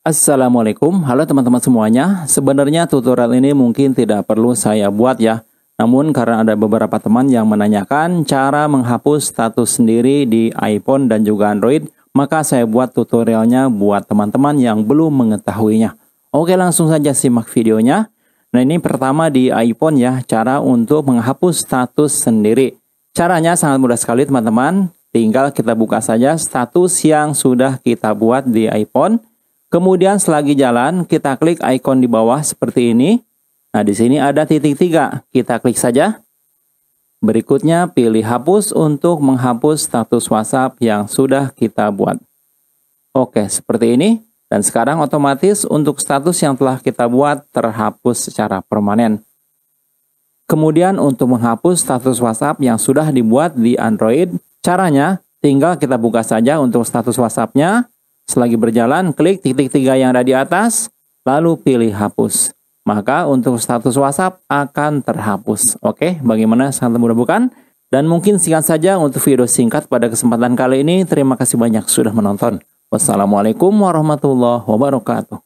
Assalamualaikum, halo teman-teman semuanya. Sebenarnya tutorial ini mungkin tidak perlu saya buat ya. Namun karena ada beberapa teman yang menanyakan cara menghapus status sendiri di iPhone dan juga Android, maka saya buat tutorialnya buat teman-teman yang belum mengetahuinya. Oke langsung saja simak videonya. Nah ini pertama di iPhone ya, cara untuk menghapus status sendiri. Caranya sangat mudah sekali teman-teman. Tinggal kita buka saja status yang sudah kita buat di iPhone. Kemudian selagi jalan, kita klik ikon di bawah seperti ini. Nah, di sini ada titik tiga. Kita klik saja. Berikutnya, pilih hapus untuk menghapus status WhatsApp yang sudah kita buat. Oke, seperti ini. Dan sekarang otomatis untuk status yang telah kita buat terhapus secara permanen. Kemudian untuk menghapus status WhatsApp yang sudah dibuat di Android, caranya tinggal kita buka saja untuk status WhatsApp-nya, Selagi berjalan, klik titik tiga yang ada di atas, lalu pilih hapus. Maka untuk status WhatsApp akan terhapus. Oke, bagaimana? Sangat mudah bukan? Dan mungkin singkat saja untuk video singkat pada kesempatan kali ini. Terima kasih banyak sudah menonton. Wassalamualaikum warahmatullahi wabarakatuh.